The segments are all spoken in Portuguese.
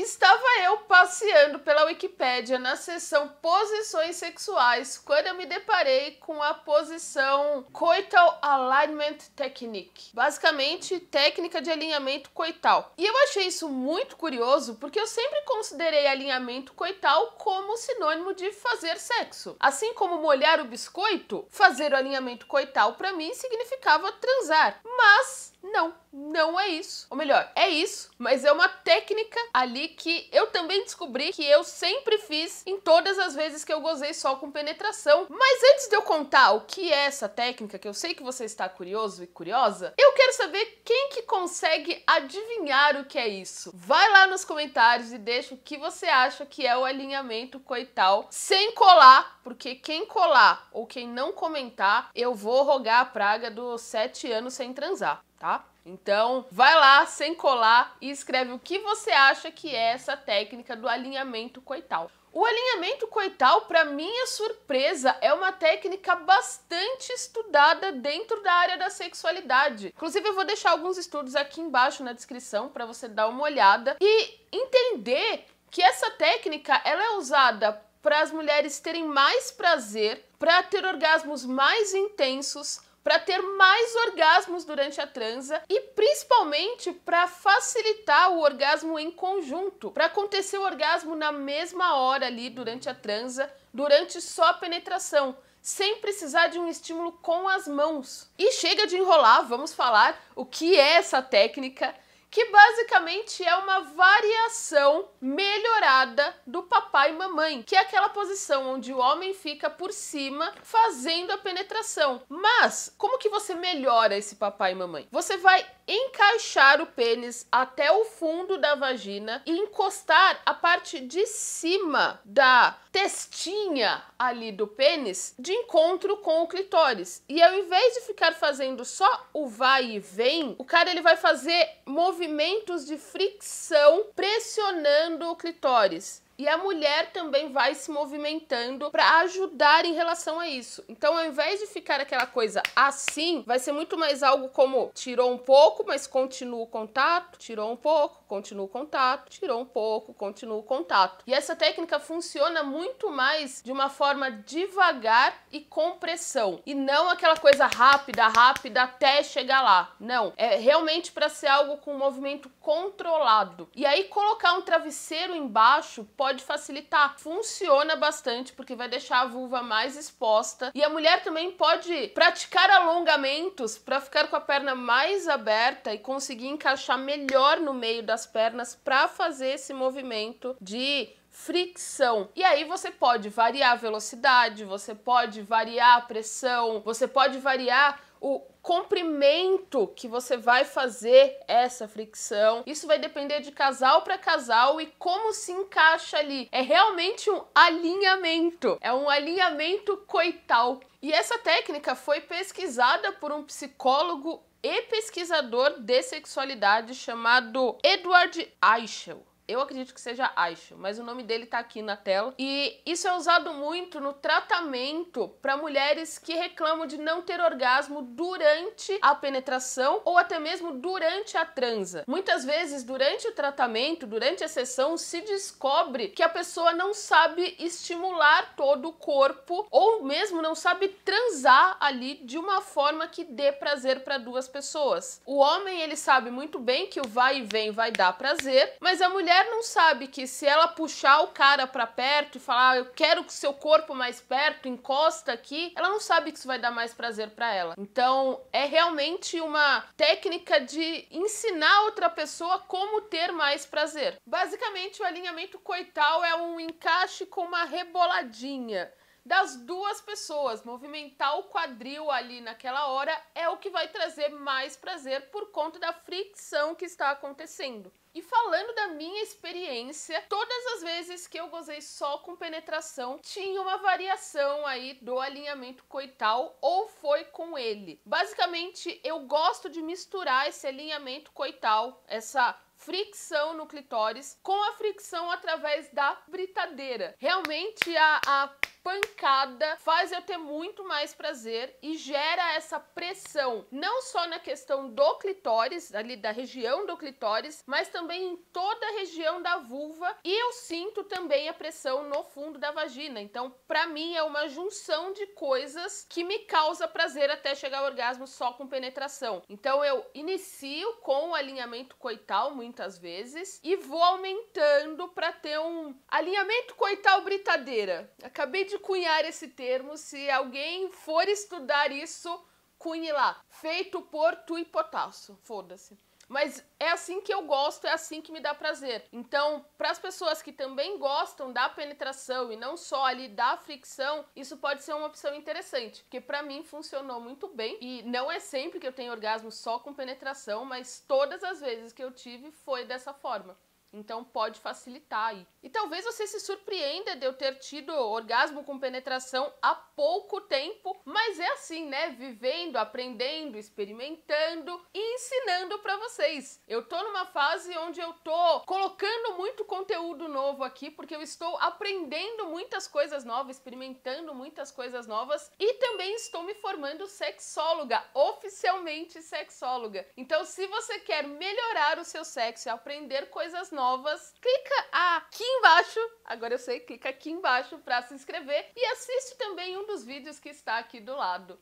Estava eu passeando pela Wikipédia na seção posições sexuais quando eu me deparei com a posição Coital Alignment Technique. Basicamente, técnica de alinhamento coital. E eu achei isso muito curioso porque eu sempre considerei alinhamento coital como sinônimo de fazer sexo. Assim como molhar o biscoito, fazer o alinhamento coital para mim significava transar. Mas não, não é isso. Ou melhor, é isso, mas é uma técnica ali que eu também descobri que eu sempre fiz em todas as vezes que eu gozei só com penetração. Mas antes de eu contar o que é essa técnica, que eu sei que você está curioso e curiosa, eu quero saber quem que consegue adivinhar o que é isso. Vai lá nos comentários e deixa o que você acha que é o alinhamento coital, sem colar, porque quem colar ou quem não comentar, eu vou rogar a praga dos sete anos sem transar tá? Então, vai lá sem colar e escreve o que você acha que é essa técnica do alinhamento coital. O alinhamento coital, para minha surpresa, é uma técnica bastante estudada dentro da área da sexualidade. Inclusive, eu vou deixar alguns estudos aqui embaixo na descrição para você dar uma olhada e entender que essa técnica ela é usada para as mulheres terem mais prazer, para ter orgasmos mais intensos, para ter mais orgasmos durante a transa e principalmente para facilitar o orgasmo em conjunto, para acontecer o orgasmo na mesma hora ali durante a transa, durante só a penetração sem precisar de um estímulo com as mãos. E chega de enrolar, vamos falar o que é essa técnica que basicamente é uma variação melhorada do papai e mamãe, que é aquela posição onde o homem fica por cima fazendo a penetração. Mas como que você melhora esse papai e mamãe? Você vai encaixar o pênis até o fundo da vagina e encostar a parte de cima da testinha ali do pênis de encontro com o clitóris. E ao invés de ficar fazendo só o vai e vem, o cara ele vai fazer movimentos de fricção pressionando o clitóris. E a mulher também vai se movimentando para ajudar em relação a isso. Então, ao invés de ficar aquela coisa assim, vai ser muito mais algo como tirou um pouco, mas continua o contato, tirou um pouco, continua o contato, tirou um pouco, continua o contato. E essa técnica funciona muito mais de uma forma devagar e com pressão, e não aquela coisa rápida, rápida até chegar lá. Não, é realmente para ser algo com um movimento controlado. E aí colocar um travesseiro embaixo pode pode facilitar. Funciona bastante porque vai deixar a vulva mais exposta e a mulher também pode praticar alongamentos para ficar com a perna mais aberta e conseguir encaixar melhor no meio das pernas para fazer esse movimento de fricção. E aí você pode variar a velocidade, você pode variar a pressão, você pode variar o comprimento que você vai fazer essa fricção. Isso vai depender de casal para casal e como se encaixa ali. É realmente um alinhamento, é um alinhamento coital. E essa técnica foi pesquisada por um psicólogo e pesquisador de sexualidade chamado Edward Eichel. Eu acredito que seja Aisha, mas o nome dele tá aqui na tela. E isso é usado muito no tratamento para mulheres que reclamam de não ter orgasmo durante a penetração ou até mesmo durante a transa. Muitas vezes, durante o tratamento, durante a sessão, se descobre que a pessoa não sabe estimular todo o corpo ou mesmo não sabe transar ali de uma forma que dê prazer para duas pessoas. O homem, ele sabe muito bem que o vai e vem vai dar prazer, mas a mulher mulher não sabe que se ela puxar o cara para perto e falar, ah, eu quero que seu corpo mais perto, encosta aqui, ela não sabe que isso vai dar mais prazer para ela. Então, é realmente uma técnica de ensinar outra pessoa como ter mais prazer. Basicamente, o alinhamento coital é um encaixe com uma reboladinha das duas pessoas. Movimentar o quadril ali naquela hora é o que vai trazer mais prazer por conta da fricção que está acontecendo. E falando da minha experiência, todas as vezes que eu gozei só com penetração, tinha uma variação aí do alinhamento coital ou foi com ele. Basicamente, eu gosto de misturar esse alinhamento coital, essa fricção no clitóris com a fricção através da britadeira. Realmente a, a pancada faz eu ter muito mais prazer e gera essa pressão, não só na questão do clitóris, ali da região do clitóris, mas também em toda a região da vulva e eu sinto também a pressão no fundo da vagina. Então, para mim é uma junção de coisas que me causa prazer até chegar ao orgasmo só com penetração. Então, eu inicio com o alinhamento coital muitas vezes e vou aumentando para ter um alinhamento coital britadeira. Acabei de cunhar esse termo. Se alguém for estudar isso, cunhe lá. Feito por tu e potássio. Foda-se. Mas é assim que eu gosto, é assim que me dá prazer. Então, para as pessoas que também gostam da penetração e não só ali da fricção, isso pode ser uma opção interessante, porque para mim funcionou muito bem e não é sempre que eu tenho orgasmo só com penetração, mas todas as vezes que eu tive foi dessa forma. Então pode facilitar aí. E talvez você se surpreenda de eu ter tido orgasmo com penetração há pouco tempo, mas é assim, né? Vivendo, aprendendo, experimentando e ensinando para vocês. Eu tô numa fase onde eu tô colocando muito conteúdo novo aqui, porque eu estou aprendendo muitas coisas novas, experimentando muitas coisas novas e também estou me formando sexóloga, oficialmente sexóloga. Então, se você quer melhorar o seu sexo e aprender coisas novas, novas, clica aqui embaixo, agora eu sei, clica aqui embaixo para se inscrever e assiste também um dos vídeos que está aqui do lado.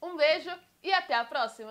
Um beijo e até a próxima!